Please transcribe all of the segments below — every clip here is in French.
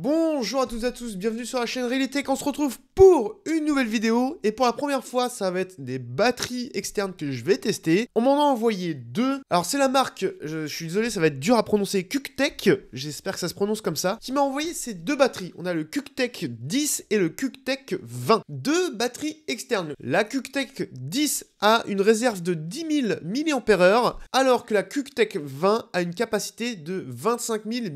Bonjour à toutes et à tous, bienvenue sur la chaîne Realitech, on se retrouve pour une nouvelle vidéo et pour la première fois ça va être des batteries externes que je vais tester. On m'en a envoyé deux, alors c'est la marque, je, suis désolé ça va être dur à prononcer, Cuctech, j'espère que ça se prononce comme ça, qui m'a envoyé ces deux batteries. On a le Cuctech 10 et le Cuctech 20, deux batteries externes. La Cuctech 10 a une réserve de 10 000 mAh alors que la Cuctech 20 a une capacité de 25 000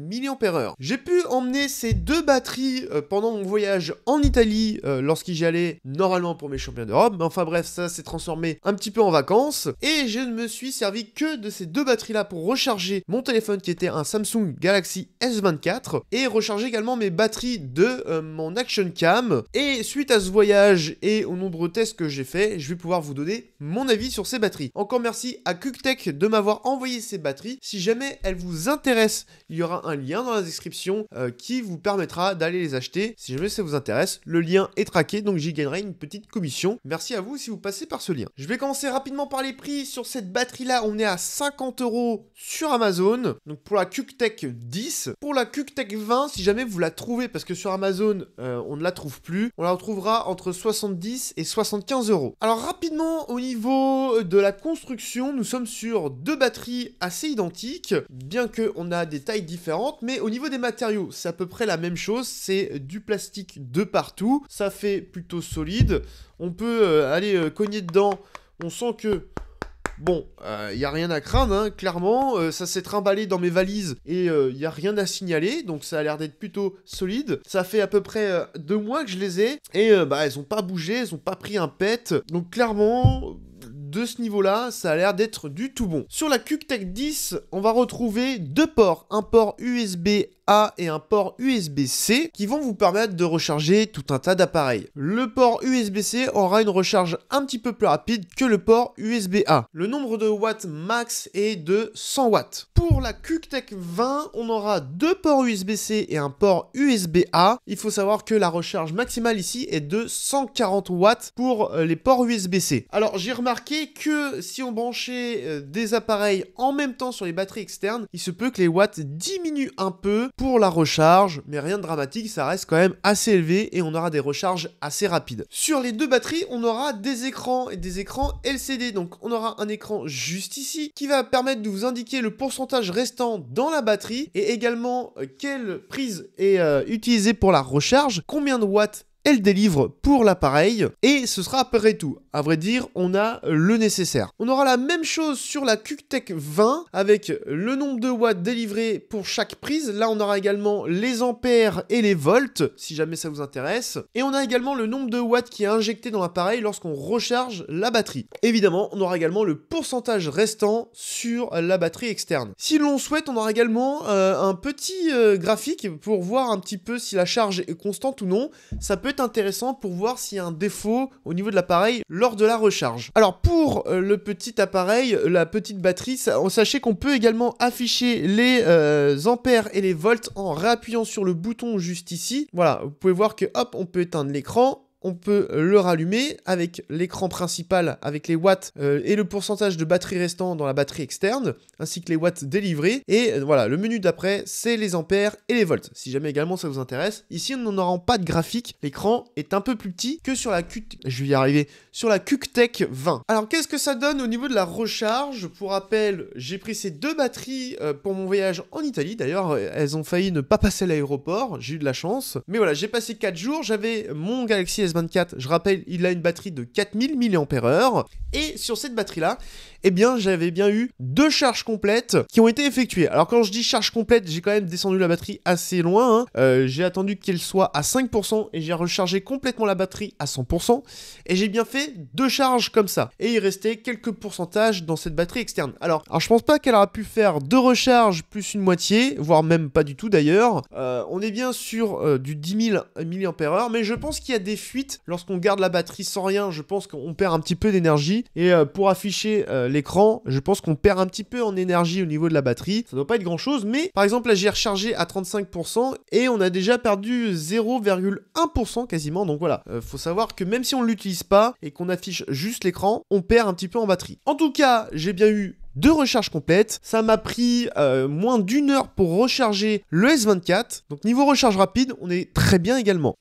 mAh. J'ai pu emmener ces deux batteries euh, pendant mon voyage en Italie, lorsque euh, lorsqu'il j'y allais normalement pour mes champions d'Europe. Mais enfin bref, ça s'est transformé un petit peu en vacances. Et je ne me suis servi que de ces deux batteries-là pour recharger mon téléphone qui était un Samsung Galaxy S24 et recharger également mes batteries de euh, mon Action Cam. Et suite à ce voyage et aux nombreux tests que j'ai fait, je vais pouvoir vous donner mon avis sur ces batteries. Encore merci à Cuktech de m'avoir envoyé ces batteries. Si jamais elles vous intéressent, il y aura un lien dans la description qui vous permettra d'aller les acheter. Si jamais ça vous intéresse, le lien est traqué, donc j'y gagnerai une petite commission. Merci à vous si vous passez par ce lien. Je vais commencer rapidement par les prix. Sur cette batterie-là, on est à 50 euros sur Amazon. Donc pour la Q-Tech 10. Pour la Q-Tech 20, si jamais vous la trouvez, parce que sur Amazon, euh, on ne la trouve plus, on la retrouvera entre 70 et 75 euros. Alors rapidement, au niveau de la construction, nous sommes sur deux batteries assez identiques, bien qu'on a des tailles différentes, mais au niveau des matériaux, c'est à peu près la même chose, c'est du plastique de partout, ça fait plutôt solide, on peut euh, aller euh, cogner dedans, on sent que... Bon, il euh, n'y a rien à craindre, hein, clairement, ça s'est trimballé dans mes valises et il n'y a rien à signaler, donc ça a l'air d'être plutôt solide. Ça fait à peu près deux mois que je les ai et bah elles n'ont pas bougé, elles n'ont pas pris un pet, donc clairement de ce niveau-là, ça a l'air d'être du tout bon. Sur la QTEC 10, on va retrouver deux ports, un port USB a et un port USB-C qui vont vous permettre de recharger tout un tas d'appareils. Le port USB-C aura une recharge un petit peu plus rapide que le port USB-A. Le nombre de watts max est de 100 watts. Pour la QTEC 20, on aura deux ports USB-C et un port USB-A. Il faut savoir que la recharge maximale ici est de 140 watts pour euh, les ports USB-C. Alors j'ai remarqué que si on branchait euh, des appareils en même temps sur les batteries externes, il se peut que les watts diminuent un peu pour la recharge, mais rien de dramatique, ça reste quand même assez élevé et on aura des recharges assez rapides. Sur les deux batteries, on aura des écrans et des écrans LCD, donc on aura un écran juste ici qui va permettre de vous indiquer le pourcentage restant dans la batterie et également euh, quelle prise est euh, utilisée pour la recharge, combien de watts elle délivre pour l'appareil et ce sera après tout. À vrai dire, on a le nécessaire. On aura la même chose sur la QTEC 20 avec le nombre de watts délivrés pour chaque prise. Là, on aura également les ampères et les volts si jamais ça vous intéresse. Et on a également le nombre de watts qui est injecté dans l'appareil lorsqu'on recharge la batterie. Évidemment, on aura également le pourcentage restant sur la batterie externe. Si l'on souhaite, on aura également euh, un petit euh, graphique pour voir un petit peu si la charge est constante ou non. Ça peut intéressant pour voir s'il y a un défaut au niveau de l'appareil lors de la recharge. Alors pour euh, le petit appareil, la petite batterie, sachez qu'on peut également afficher les euh, ampères et les volts en réappuyant sur le bouton juste ici. Voilà, vous pouvez voir que hop, on peut éteindre l'écran on peut le rallumer avec l'écran principal, avec les watts euh, et le pourcentage de batterie restant dans la batterie externe, ainsi que les watts délivrés. Et euh, voilà, le menu d'après, c'est les ampères et les volts, si jamais également ça vous intéresse. Ici, on n'en aura pas de graphique, l'écran est un peu plus petit que sur la Q... E Je vais y arriver, sur la QTech 20. Alors, qu'est-ce que ça donne au niveau de la recharge Pour rappel, j'ai pris ces deux batteries euh, pour mon voyage en Italie. D'ailleurs, elles ont failli ne pas passer l'aéroport, j'ai eu de la chance. Mais voilà, j'ai passé 4 jours, j'avais mon Galaxy S 24 je rappelle, il a une batterie de 4000 mAh. Et sur cette batterie-là, eh bien, j'avais bien eu deux charges complètes qui ont été effectuées. Alors, quand je dis charge complète, j'ai quand même descendu la batterie assez loin. Hein. Euh, j'ai attendu qu'elle soit à 5% et j'ai rechargé complètement la batterie à 100%. Et j'ai bien fait deux charges comme ça. Et il restait quelques pourcentages dans cette batterie externe. Alors, je pense pas qu'elle aura pu faire deux recharges plus une moitié, voire même pas du tout d'ailleurs. Euh, on est bien sur euh, du 10 000 mAh, mais je pense qu'il y a des fuites Lorsqu'on garde la batterie sans rien, je pense qu'on perd un petit peu d'énergie. Et euh, pour afficher euh, l'écran, je pense qu'on perd un petit peu en énergie au niveau de la batterie. Ça ne doit pas être grand chose, mais par exemple là j'ai rechargé à 35% et on a déjà perdu 0,1% quasiment. Donc voilà, il euh, faut savoir que même si on l'utilise pas et qu'on affiche juste l'écran, on perd un petit peu en batterie. En tout cas, j'ai bien eu deux recharges complètes. Ça m'a pris moins d'une heure pour recharger le S24. Donc niveau recharge rapide, on est très bien également.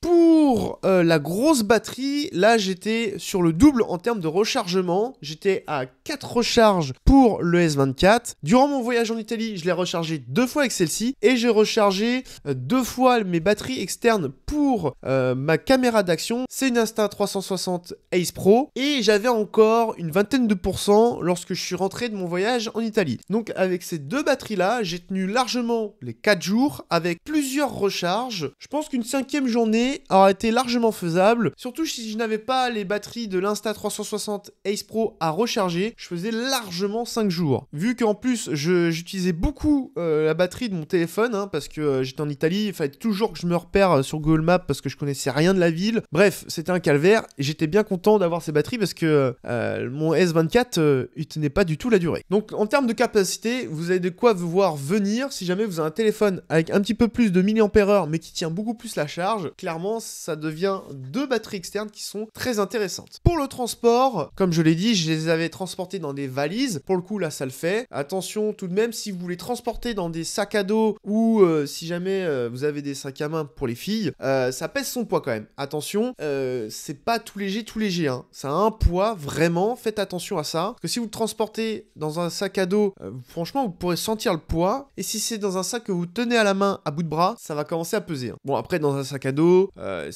Euh, la grosse batterie, là j'étais sur le double en termes de rechargement. J'étais à 4 recharges pour le S24. Durant mon voyage en Italie, je l'ai rechargé deux fois avec celle-ci et j'ai rechargé euh, deux fois mes batteries externes pour euh, ma caméra d'action. C'est une Insta360 Ace Pro et j'avais encore une vingtaine de pourcents lorsque je suis rentré de mon voyage en Italie. Donc avec ces deux batteries-là, j'ai tenu largement les 4 jours avec plusieurs recharges. Je pense qu'une cinquième journée aurait largement faisable. Surtout si je n'avais pas les batteries de l'Insta360 Ace Pro à recharger, je faisais largement 5 jours. Vu qu'en plus, j'utilisais beaucoup euh, la batterie de mon téléphone, hein, parce que euh, j'étais en Italie, il fallait toujours que je me repère euh, sur Google Maps parce que je connaissais rien de la ville. Bref, c'était un calvaire, et j'étais bien content d'avoir ces batteries parce que mon S24, il tenait pas du tout la durée. Donc en termes de capacité, vous avez de quoi vous voir venir si jamais vous avez un téléphone avec un petit peu plus de mAh mais qui tient beaucoup plus la charge. Clairement, ça ça devient deux batteries externes qui sont très intéressantes. Pour le transport, comme je l'ai dit, je les avais transportées dans des valises. Pour le coup, là, ça le fait. Attention, tout de même, si vous voulez transporter dans des sacs à dos ou euh, si jamais euh, vous avez des sacs à main pour les filles, euh, ça pèse son poids quand même. Attention, c'est pas tout léger, tout léger. Hein. Ça a un poids vraiment. Faites attention à ça. que si vous le transportez dans un sac à dos, franchement, vous pourrez sentir le poids. Et si c'est dans un sac que vous tenez à la main à bout de bras, ça va commencer à peser. Hein. Bon, après, dans un sac à dos,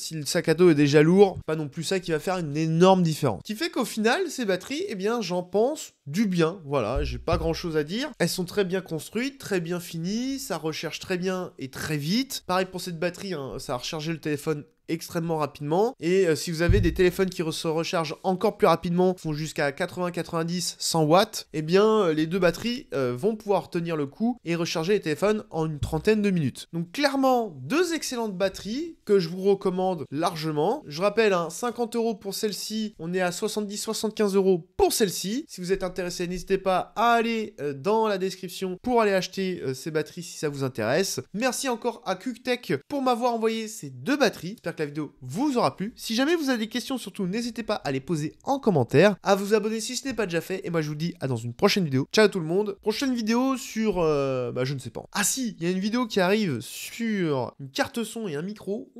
si le sac à dos est déjà lourd, pas non plus ça qui va faire une énorme différence. Ce Qui fait qu'au final, ces batteries, eh bien, j'en pense du bien, voilà, j'ai pas grand chose à dire. Elles sont très bien construites, très bien finies, ça recherche très bien et très vite. Pareil pour cette batterie, hein, ça a rechargé le téléphone extrêmement rapidement. Et euh, si vous avez des téléphones qui se rechargent encore plus rapidement, font jusqu'à 80, 90, 100 watts, eh bien euh, les deux batteries euh, vont pouvoir tenir le coup et recharger les téléphones en une trentaine de minutes. Donc clairement, deux excellentes batteries que je vous recommande largement. Je rappelle, 50 hein, euros pour celle-ci, on est à 70-75 euros pour celle-ci. Si vous êtes un n'hésitez pas à aller euh, dans la description pour aller acheter euh, ces batteries si ça vous intéresse. Merci encore à tech pour m'avoir envoyé ces deux batteries. J'espère que la vidéo vous aura plu. Si jamais vous avez des questions, surtout n'hésitez pas à les poser en commentaire, à vous abonner si ce n'est pas déjà fait. Et moi je vous dis à dans une prochaine vidéo. Ciao tout le monde. Prochaine vidéo sur... Euh, bah je ne sais pas. Ah si, il y a une vidéo qui arrive sur une carte son et un micro.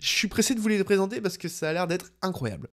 je suis pressé de vous les présenter parce que ça a l'air d'être incroyable.